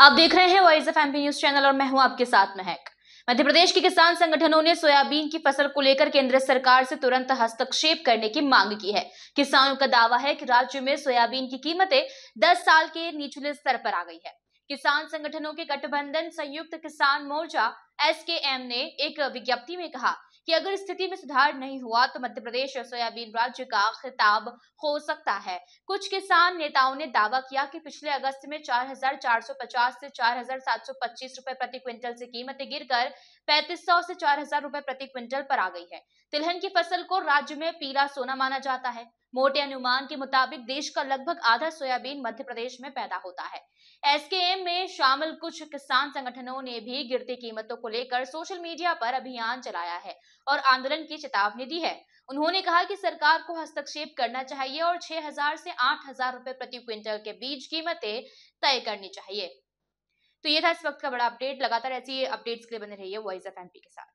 आप देख रहे हैं voice of MP news channel और मैं हूं आपके साथ महक मध्य प्रदेश के किसान संगठनों ने सोयाबीन की फसल को लेकर केंद्र सरकार से तुरंत हस्तक्षेप करने की मांग की है किसानों का दावा है कि राज्य में सोयाबीन की कीमतें दस साल के निचले स्तर पर आ गई है किसान संगठनों के गठबंधन संयुक्त किसान मोर्चा एस के एम ने एक विज्ञप्ति में कहा कि अगर स्थिति में सुधार नहीं हुआ तो मध्य प्रदेश सोयाबीन राज्य का खिताब हो सकता है कुछ किसान नेताओं ने दावा किया कि पिछले अगस्त में 4,450 से 4,725 रुपए प्रति क्विंटल से कीमतें गिरकर 3500 से 4,000 रुपए प्रति क्विंटल पर आ गई है तिलहन की फसल को राज्य में पीला सोना माना जाता है मोटे अनुमान के मुताबिक देश का लगभग आधा सोयाबीन मध्य प्रदेश में पैदा होता है एस शामिल कुछ किसान संगठनों ने भी गिरती कीमतों को लेकर सोशल मीडिया पर अभियान चलाया है और आंदोलन की चेतावनी दी है उन्होंने कहा कि सरकार को हस्तक्षेप करना चाहिए और 6000 से 8000 रुपए प्रति क्विंटल के बीज कीमतें तय करनी चाहिए तो ये था इस वक्त का बड़ा अपडेट लगातार ऐसी अपडेट्स के लिए बने है वॉइस ऑफ एमपी के साथ